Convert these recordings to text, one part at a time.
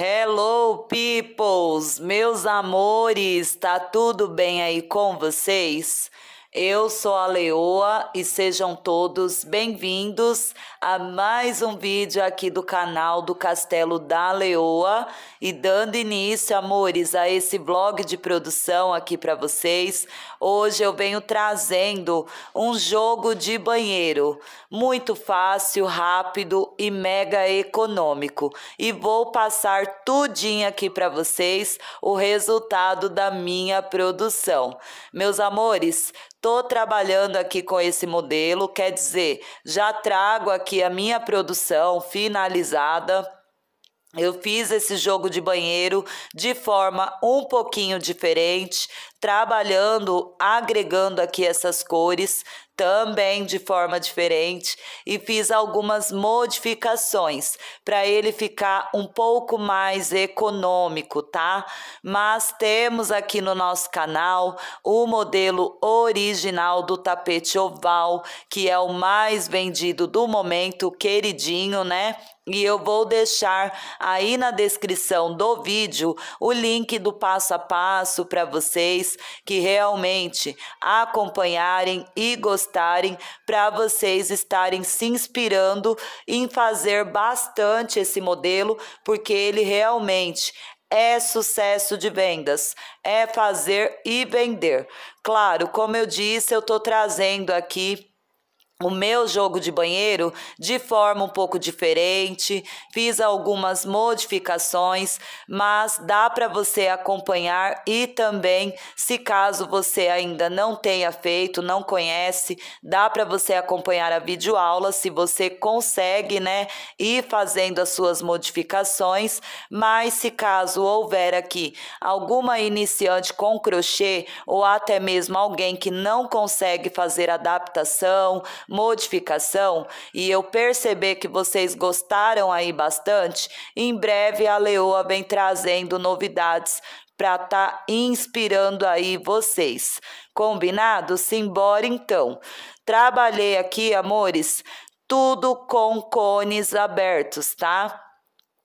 Hello, peoples! Meus amores, tá tudo bem aí com vocês? Eu sou a Leoa e sejam todos bem-vindos a mais um vídeo aqui do canal do Castelo da Leoa e dando início, amores, a esse vlog de produção aqui para vocês. Hoje eu venho trazendo um jogo de banheiro, muito fácil, rápido e mega econômico. E vou passar tudinho aqui para vocês o resultado da minha produção. Meus amores, estou trabalhando aqui com esse modelo, quer dizer, já trago aqui a minha produção finalizada. Eu fiz esse jogo de banheiro de forma um pouquinho diferente, trabalhando, agregando aqui essas cores, também de forma diferente e fiz algumas modificações para ele ficar um pouco mais econômico, tá? Mas temos aqui no nosso canal o modelo original do tapete oval, que é o mais vendido do momento, queridinho, né? E eu vou deixar aí na descrição do vídeo o link do passo a passo para vocês que realmente acompanharem e gostarem, para vocês estarem se inspirando em fazer bastante esse modelo, porque ele realmente é sucesso de vendas, é fazer e vender. Claro, como eu disse, eu estou trazendo aqui o meu jogo de banheiro de forma um pouco diferente, fiz algumas modificações, mas dá para você acompanhar e também, se caso você ainda não tenha feito, não conhece, dá para você acompanhar a videoaula se você consegue, né, ir fazendo as suas modificações, mas se caso houver aqui alguma iniciante com crochê ou até mesmo alguém que não consegue fazer adaptação, modificação e eu perceber que vocês gostaram aí bastante, em breve a Leoa vem trazendo novidades para estar tá inspirando aí vocês. Combinado? Simbora então. Trabalhei aqui, amores, tudo com cones abertos, tá?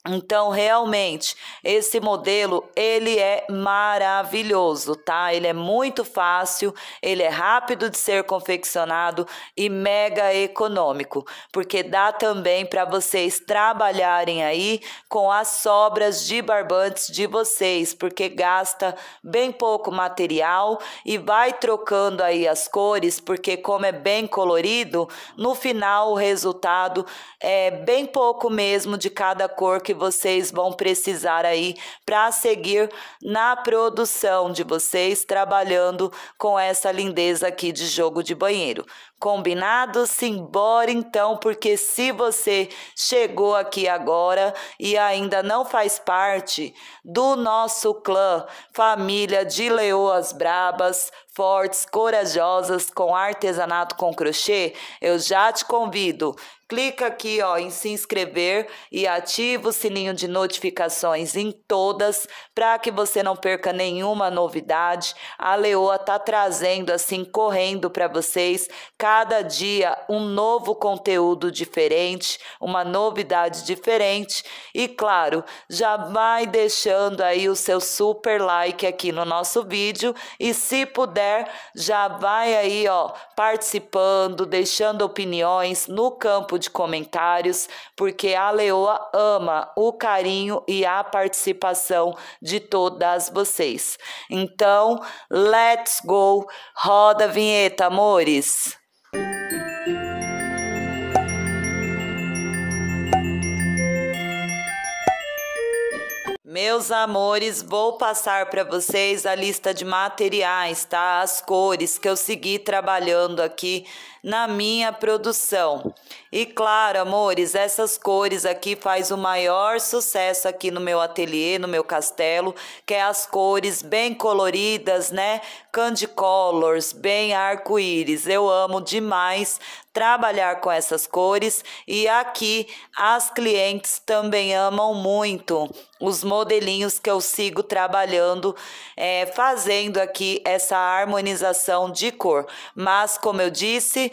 Então, realmente, esse modelo, ele é maravilhoso, tá? Ele é muito fácil, ele é rápido de ser confeccionado e mega econômico, porque dá também para vocês trabalharem aí com as sobras de barbantes de vocês, porque gasta bem pouco material e vai trocando aí as cores, porque como é bem colorido, no final o resultado é bem pouco mesmo de cada cor que que vocês vão precisar aí para seguir na produção de vocês, trabalhando com essa lindeza aqui de jogo de banheiro. Combinado? Simbora então, porque se você chegou aqui agora e ainda não faz parte do nosso clã Família de Leoas Brabas, fortes, corajosas, com artesanato com crochê, eu já te convido clica aqui ó, em se inscrever e ativa o sininho de notificações em todas para que você não perca nenhuma novidade. A Leoa tá trazendo assim correndo para vocês cada dia um novo conteúdo diferente, uma novidade diferente e claro, já vai deixando aí o seu super like aqui no nosso vídeo e se puder já vai aí ó participando, deixando opiniões no campo de comentários, porque a Leoa ama o carinho e a participação de todas vocês. Então, let's go! Roda a vinheta, amores! Meus amores, vou passar para vocês a lista de materiais, tá? As cores que eu segui trabalhando aqui na minha produção. E claro, amores, essas cores aqui faz o maior sucesso aqui no meu ateliê, no meu castelo, que é as cores bem coloridas, né? Candy colors, bem arco-íris. Eu amo demais trabalhar com essas cores e aqui as clientes também amam muito os modelinhos que eu sigo trabalhando, é, fazendo aqui essa harmonização de cor. Mas, como eu disse,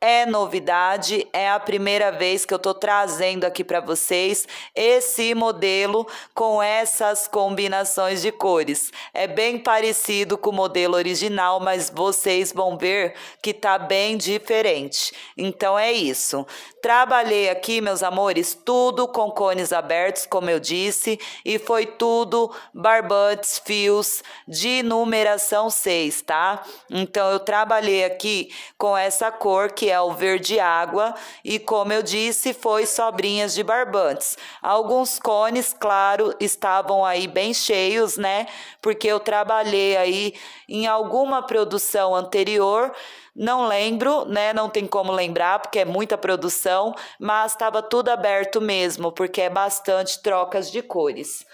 é novidade, é a primeira vez que eu estou trazendo aqui para vocês esse modelo com essas combinações de cores. É bem parecido com o modelo original, mas vocês vão ver que tá bem diferente. Então é isso. Trabalhei aqui, meus amores, tudo com cones abertos, como eu disse, e foi tudo barbantes, fios de numeração 6, tá? Então eu trabalhei aqui com essa cor que que é o verde água, e como eu disse, foi sobrinhas de barbantes. Alguns cones, claro, estavam aí bem cheios, né? Porque eu trabalhei aí em alguma produção anterior, não lembro, né? Não tem como lembrar, porque é muita produção, mas estava tudo aberto mesmo, porque é bastante trocas de cores.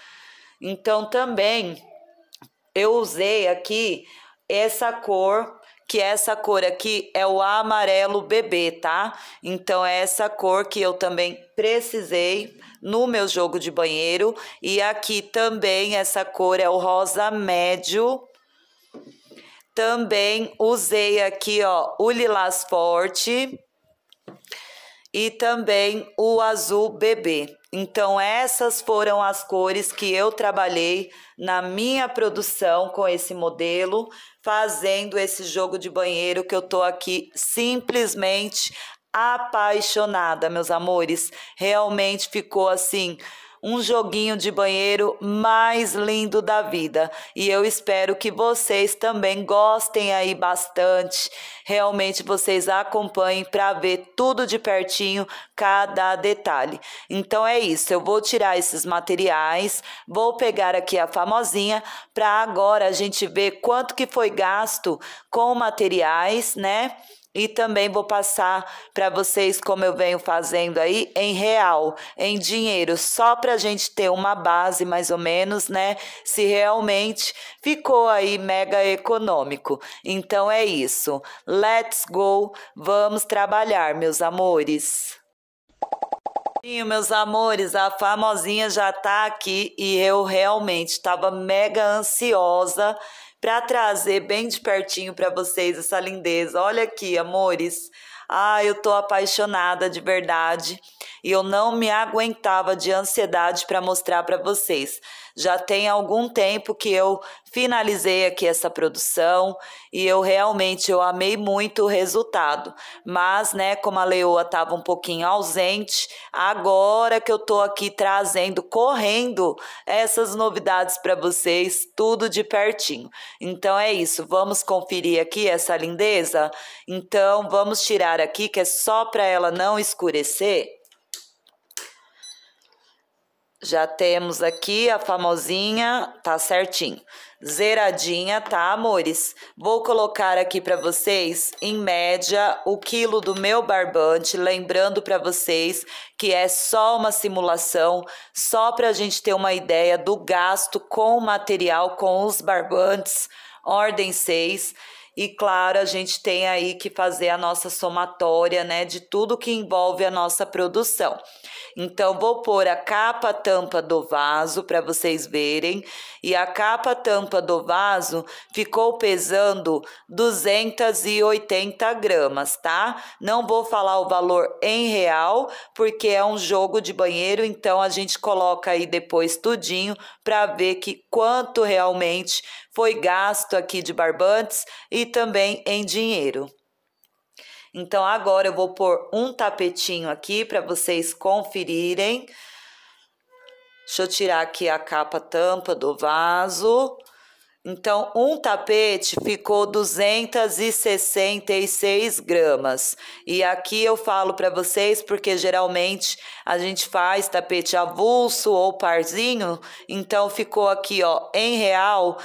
Então também eu usei aqui essa cor que é essa cor aqui é o amarelo bebê, tá? Então é essa cor que eu também precisei no meu jogo de banheiro. E aqui também essa cor é o rosa médio. Também usei aqui, ó, o lilás forte e também o azul bebê. Então, essas foram as cores que eu trabalhei na minha produção com esse modelo, fazendo esse jogo de banheiro que eu tô aqui simplesmente apaixonada, meus amores. Realmente ficou assim um joguinho de banheiro mais lindo da vida. E eu espero que vocês também gostem aí bastante. Realmente vocês acompanhem para ver tudo de pertinho, cada detalhe. Então é isso, eu vou tirar esses materiais, vou pegar aqui a famosinha para agora a gente ver quanto que foi gasto com materiais, né? E também vou passar para vocês como eu venho fazendo aí em real, em dinheiro, só para a gente ter uma base mais ou menos, né? Se realmente ficou aí mega econômico. Então é isso. Let's go, vamos trabalhar, meus amores. Meus amores, a famosinha já tá aqui e eu realmente estava mega ansiosa para trazer bem de pertinho para vocês essa lindeza. Olha aqui, amores. Ah, eu tô apaixonada de verdade e eu não me aguentava de ansiedade para mostrar para vocês. Já tem algum tempo que eu finalizei aqui essa produção e eu realmente eu amei muito o resultado. Mas, né, como a Leoa estava um pouquinho ausente, agora que eu tô aqui trazendo, correndo essas novidades para vocês, tudo de pertinho. Então é isso, vamos conferir aqui essa lindeza? Então vamos tirar aqui que é só para ela não escurecer. Já temos aqui a famosinha, tá certinho. Zeradinha, tá, amores? Vou colocar aqui para vocês, em média, o quilo do meu barbante, lembrando para vocês que é só uma simulação, só para a gente ter uma ideia do gasto com o material, com os barbantes, ordem 6. E claro, a gente tem aí que fazer a nossa somatória, né, de tudo que envolve a nossa produção. Então, vou pôr a capa tampa do vaso para vocês verem. E a capa tampa do vaso ficou pesando 280 gramas, tá? Não vou falar o valor em real, porque é um jogo de banheiro, então a gente coloca aí depois tudinho para ver que quanto realmente foi gasto aqui de barbantes e também em dinheiro. Então, agora eu vou pôr um tapetinho aqui para vocês conferirem. Deixa eu tirar aqui a capa tampa do vaso. Então, um tapete ficou 266 gramas. E aqui eu falo para vocês porque geralmente a gente faz tapete avulso ou parzinho. Então, ficou aqui, ó, em real, R$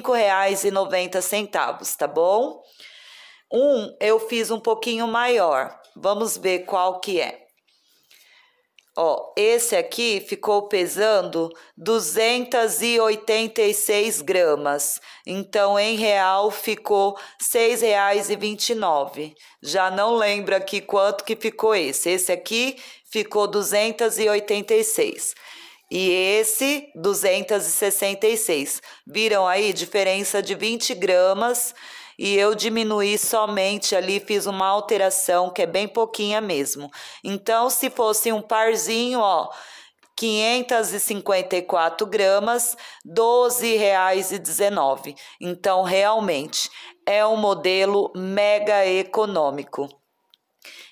5,90, tá bom? Um eu fiz um pouquinho maior. Vamos ver qual que é. Ó, esse aqui ficou pesando 286 gramas. Então, em real, ficou R$ 6,29. Já não lembro aqui quanto que ficou esse. Esse aqui ficou 286. E esse, 266. Viram aí? Diferença de 20 gramas e eu diminuí somente ali, fiz uma alteração que é bem pouquinha mesmo. Então, se fosse um parzinho, ó, 554 gramas, R$ 12,19. Então, realmente, é um modelo mega econômico.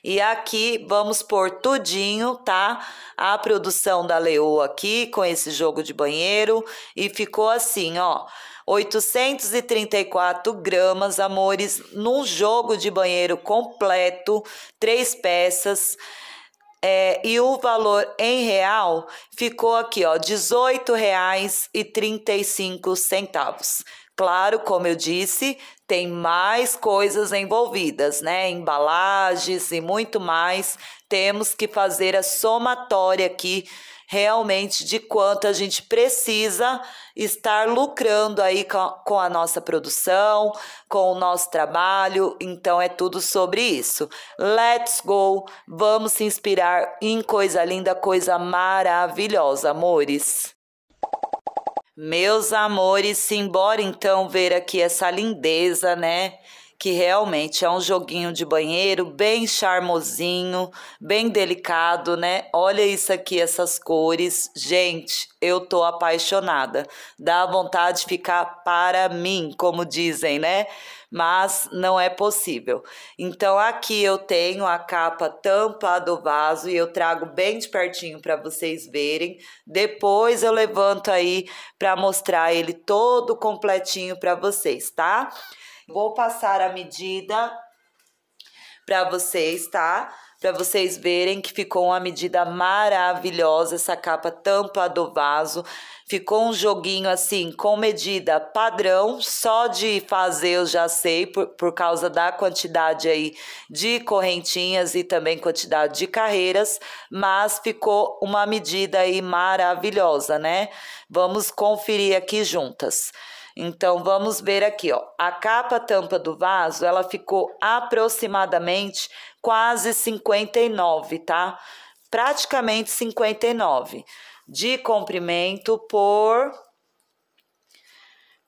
E aqui vamos pôr tudinho, tá? A produção da Leo aqui com esse jogo de banheiro. E ficou assim, ó. 834 gramas, amores, num jogo de banheiro completo, três peças. É, e o valor em real ficou aqui, ó, R$ 18,35. Claro, como eu disse, tem mais coisas envolvidas, né? Embalagens e muito mais. Temos que fazer a somatória aqui realmente de quanto a gente precisa estar lucrando aí com a nossa produção, com o nosso trabalho. Então é tudo sobre isso. Let's go! Vamos se inspirar em coisa linda, coisa maravilhosa, amores. Meus amores, simbora então ver aqui essa lindeza, né? Que realmente é um joguinho de banheiro bem charmosinho, bem delicado, né? Olha isso aqui, essas cores. Gente, eu tô apaixonada. Dá vontade de ficar para mim, como dizem, né? mas não é possível. Então aqui eu tenho a capa tampa do vaso e eu trago bem de pertinho para vocês verem. Depois eu levanto aí para mostrar ele todo completinho para vocês, tá? Vou passar a medida para vocês, tá? para vocês verem que ficou uma medida maravilhosa essa capa tampa do vaso. Ficou um joguinho assim com medida padrão, só de fazer eu já sei por, por causa da quantidade aí de correntinhas e também quantidade de carreiras, mas ficou uma medida aí maravilhosa, né? Vamos conferir aqui juntas. Então vamos ver aqui, ó. A capa tampa do vaso, ela ficou aproximadamente quase 59, tá? Praticamente 59 de comprimento por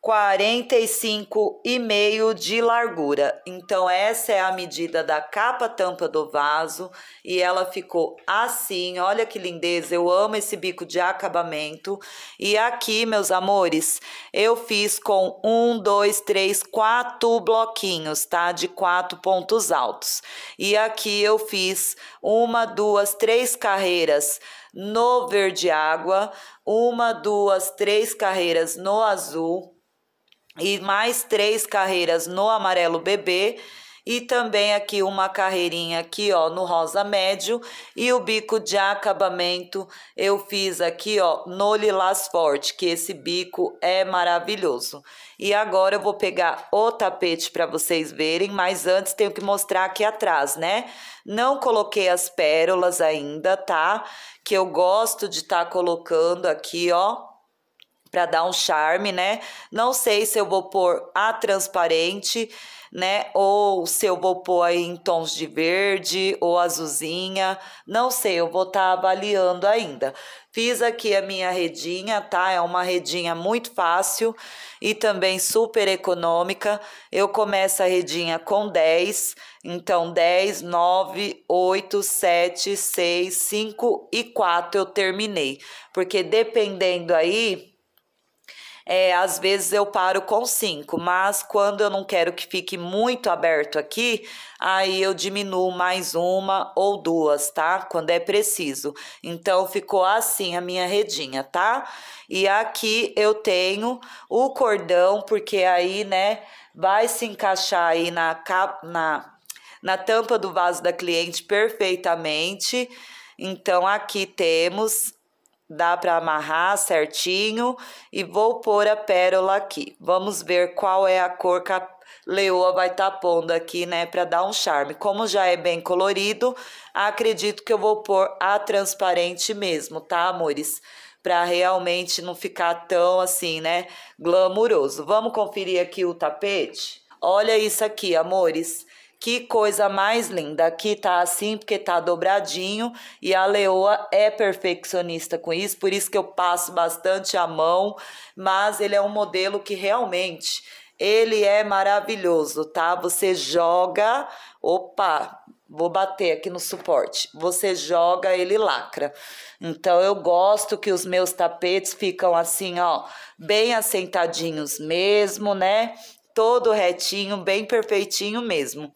45,5 de largura. Então, essa é a medida da capa tampa do vaso e ela ficou assim. Olha que lindeza, eu amo esse bico de acabamento. E aqui, meus amores, eu fiz com um, dois, três, quatro bloquinhos, tá? De quatro pontos altos. E aqui eu fiz uma, duas, três carreiras no verde água, uma, duas, três carreiras no azul, e mais três carreiras no amarelo bebê e também aqui uma carreirinha aqui ó no rosa médio e o bico de acabamento eu fiz aqui ó no lilás forte que esse bico é maravilhoso e agora eu vou pegar o tapete para vocês verem mas antes tenho que mostrar aqui atrás né não coloquei as pérolas ainda tá que eu gosto de estar tá colocando aqui ó para dar um charme, né? Não sei se eu vou pôr a transparente, né? Ou se eu vou pôr aí em tons de verde ou azulzinha, não sei, eu vou estar tá avaliando ainda. Fiz aqui a minha redinha, tá? É uma redinha muito fácil e também super econômica. Eu começo a redinha com 10, então 10, 9, 8, 7, 6, 5 e 4 eu terminei. Porque dependendo aí é, às vezes eu paro com cinco, mas quando eu não quero que fique muito aberto aqui, aí eu diminuo mais uma ou duas, tá? Quando é preciso. Então ficou assim a minha redinha, tá? E aqui eu tenho o cordão, porque aí, né, vai se encaixar aí na na na tampa do vaso da cliente perfeitamente. Então, aqui temos dá para amarrar certinho e vou pôr a pérola aqui. Vamos ver qual é a cor que a leoa vai estar tá pondo aqui, né, para dar um charme. Como já é bem colorido, acredito que eu vou pôr a transparente mesmo, tá, amores? Para realmente não ficar tão assim, né, glamuroso. Vamos conferir aqui o tapete? Olha isso aqui, amores. Que coisa mais linda. Aqui tá assim porque tá dobradinho e a Leoa é perfeccionista com isso, por isso que eu passo bastante a mão, mas ele é um modelo que realmente ele é maravilhoso, tá? Você joga, opa, vou bater aqui no suporte. Você joga, ele lacra. Então eu gosto que os meus tapetes ficam assim, ó, bem assentadinhos mesmo, né? todo retinho, bem perfeitinho mesmo.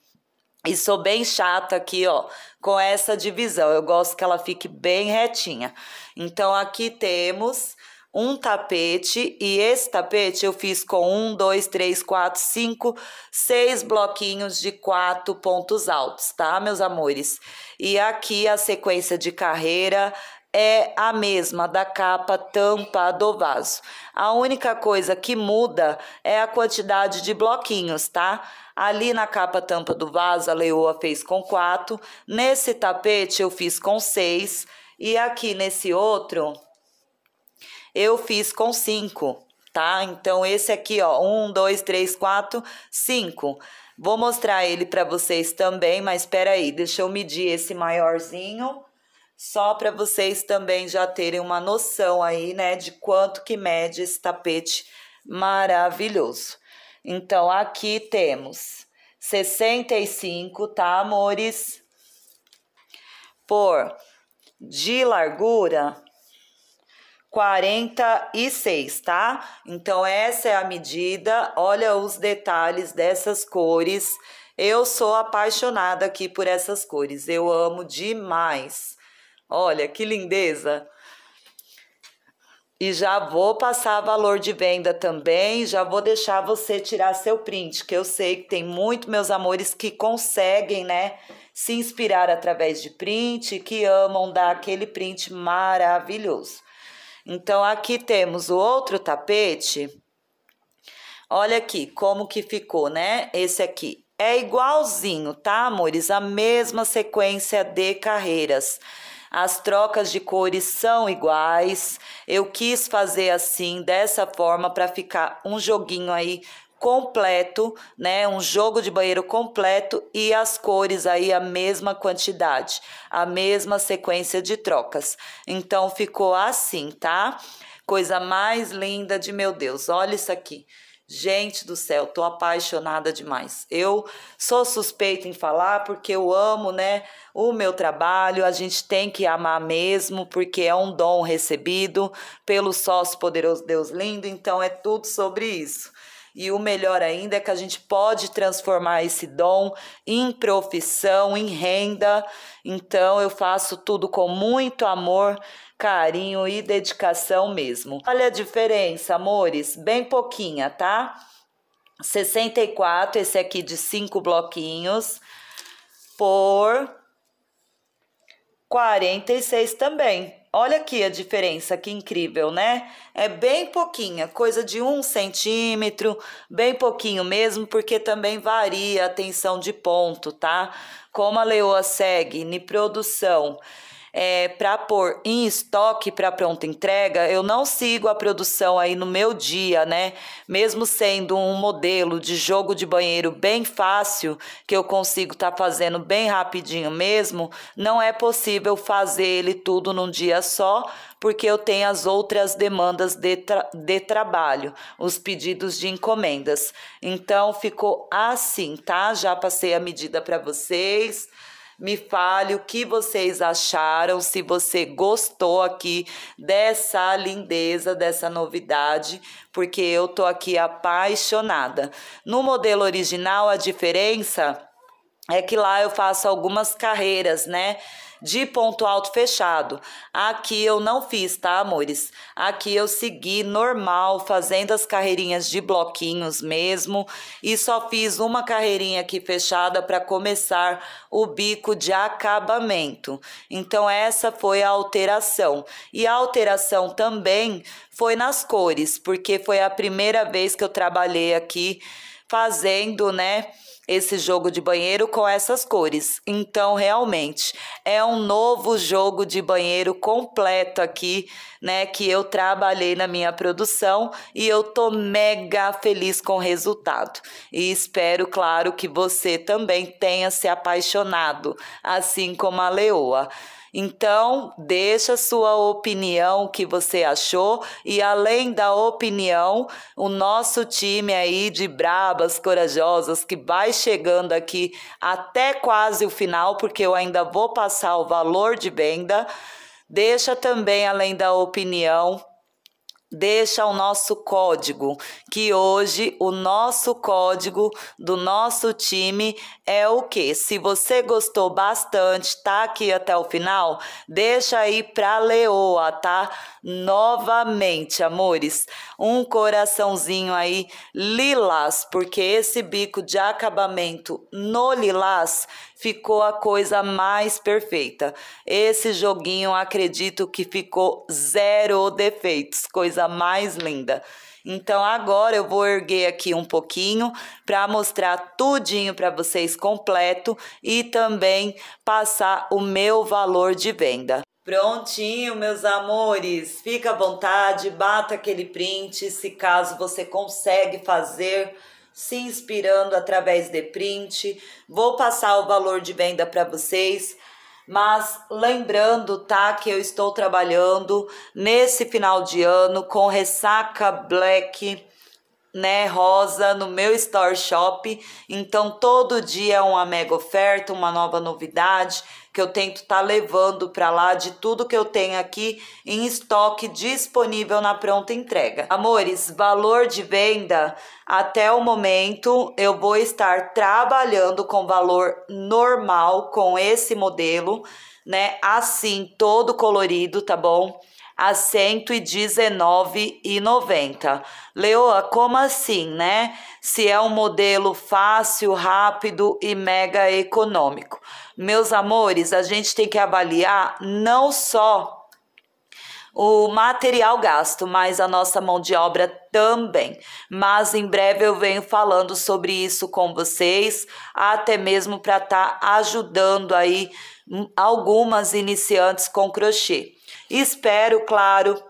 E sou bem chata aqui, ó, com essa divisão. Eu gosto que ela fique bem retinha. Então, aqui temos um tapete e esse tapete eu fiz com um, dois, três, quatro, cinco, seis bloquinhos de quatro pontos altos, tá, meus amores? E aqui a sequência de carreira é a mesma da capa tampa do vaso. A única coisa que muda é a quantidade de bloquinhos, tá? Ali na capa tampa do vaso, a leoa fez com quatro. Nesse tapete, eu fiz com seis. E aqui nesse outro, eu fiz com cinco, tá? Então, esse aqui, ó, um, dois, três, quatro, cinco. Vou mostrar ele para vocês também, mas espera aí, deixa eu medir esse maiorzinho só para vocês também já terem uma noção aí, né, de quanto que mede esse tapete maravilhoso. Então, aqui temos 65, tá, amores? Por de largura, 46, tá? Então, essa é a medida. Olha os detalhes dessas cores. Eu sou apaixonada aqui por essas cores. Eu amo demais. Olha que lindeza! E já vou passar valor de venda também, já vou deixar você tirar seu print, que eu sei que tem muito meus amores que conseguem, né, se inspirar através de print, que amam dar aquele print maravilhoso. Então aqui temos o outro tapete. Olha aqui como que ficou, né? Esse aqui é igualzinho, tá, amores? A mesma sequência de carreiras as trocas de cores são iguais. Eu quis fazer assim, dessa forma, para ficar um joguinho aí completo, né? Um jogo de banheiro completo e as cores aí a mesma quantidade, a mesma sequência de trocas. Então ficou assim, tá? Coisa mais linda de meu Deus. Olha isso aqui. Gente do céu, tô apaixonada demais. Eu sou suspeita em falar porque eu amo, né, o meu trabalho. A gente tem que amar mesmo, porque é um dom recebido pelo sócio poderoso Deus lindo, então é tudo sobre isso. E o melhor ainda é que a gente pode transformar esse dom em profissão, em renda. Então eu faço tudo com muito amor, carinho e dedicação mesmo. Olha a diferença, amores, bem pouquinha, tá? 64, esse aqui de cinco bloquinhos, por 46 também. Olha aqui a diferença, que incrível, né? É bem pouquinha, coisa de um centímetro, bem pouquinho mesmo, porque também varia a tensão de ponto, tá? Como a leoa segue, ni produção é, para pôr em estoque para pronta entrega, eu não sigo a produção aí no meu dia, né? Mesmo sendo um modelo de jogo de banheiro bem fácil, que eu consigo estar tá fazendo bem rapidinho mesmo, não é possível fazer ele tudo num dia só, porque eu tenho as outras demandas de, tra de trabalho, os pedidos de encomendas. Então ficou assim, tá? Já passei a medida para vocês. Me fale o que vocês acharam, se você gostou aqui dessa lindeza, dessa novidade, porque eu tô aqui apaixonada. No modelo original, a diferença é que lá eu faço algumas carreiras, né? de ponto alto fechado. Aqui eu não fiz, tá, amores? Aqui eu segui normal, fazendo as carreirinhas de bloquinhos mesmo. E só fiz uma carreirinha aqui fechada para começar o bico de acabamento. Então, essa foi a alteração. E a alteração também foi nas cores, porque foi a primeira vez que eu trabalhei aqui fazendo, né? esse jogo de banheiro com essas cores. Então, realmente, é um novo jogo de banheiro completo aqui, né? Que eu trabalhei na minha produção e eu tô mega feliz com o resultado. E espero, claro, que você também tenha se apaixonado, assim como a Leoa. Então, deixa sua opinião, o que você achou. E além da opinião, o nosso time aí de brabas, corajosas, que vai chegando aqui até quase o final, porque eu ainda vou passar o valor de venda. Deixa também, além da opinião, deixa o nosso código, que hoje o nosso código do nosso time é o que? Se você gostou bastante, tá aqui até o final, deixa aí pra Leoa, tá? Novamente, amores, um coraçãozinho aí lilás, porque esse bico de acabamento no lilás ficou a coisa mais perfeita. Esse joguinho, acredito que ficou zero defeitos, coisa mais linda. Então agora eu vou erguer aqui um pouquinho para mostrar tudinho para vocês completo e também passar o meu valor de venda. Prontinho, meus amores. Fica à vontade, bata aquele print se caso você consegue fazer se inspirando através de print. Vou passar o valor de venda para vocês. Mas lembrando, tá, que eu estou trabalhando nesse final de ano com ressaca black, né, rosa no meu store shop. Então todo dia é uma mega oferta, uma nova novidade que eu tento estar tá levando para lá de tudo que eu tenho aqui em estoque disponível na pronta entrega. Amores, valor de venda até o momento eu vou estar trabalhando com valor normal com esse modelo, né? Assim, todo colorido, tá bom? a R$ 119,90. Leoa, como assim, né? Se é um modelo fácil, rápido e mega econômico. Meus amores, a gente tem que avaliar não só o material gasto, mas a nossa mão de obra também. Mas em breve eu venho falando sobre isso com vocês, até mesmo para estar tá ajudando aí hum, algumas iniciantes com crochê. Espero, claro,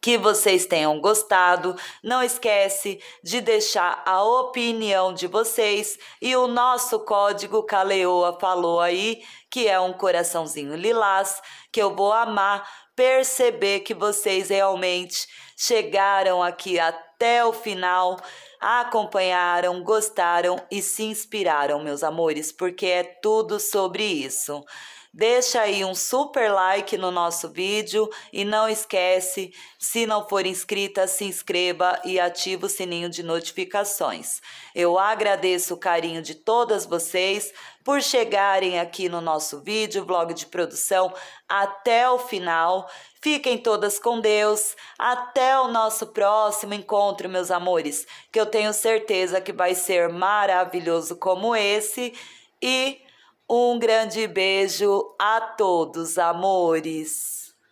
que vocês tenham gostado. Não esquece de deixar a opinião de vocês e o nosso código Caleoa falou aí, que é um coraçãozinho lilás, que eu vou amar perceber que vocês realmente chegaram aqui até o final, acompanharam, gostaram e se inspiraram, meus amores, porque é tudo sobre isso. Deixa aí um super like no nosso vídeo e não esquece, se não for inscrita, se inscreva e ative o sininho de notificações. Eu agradeço o carinho de todas vocês por chegarem aqui no nosso vídeo, blog de produção, até o final. Fiquem todas com Deus. Até o nosso próximo encontro, meus amores, que eu tenho certeza que vai ser maravilhoso como esse e um grande beijo a todos, amores!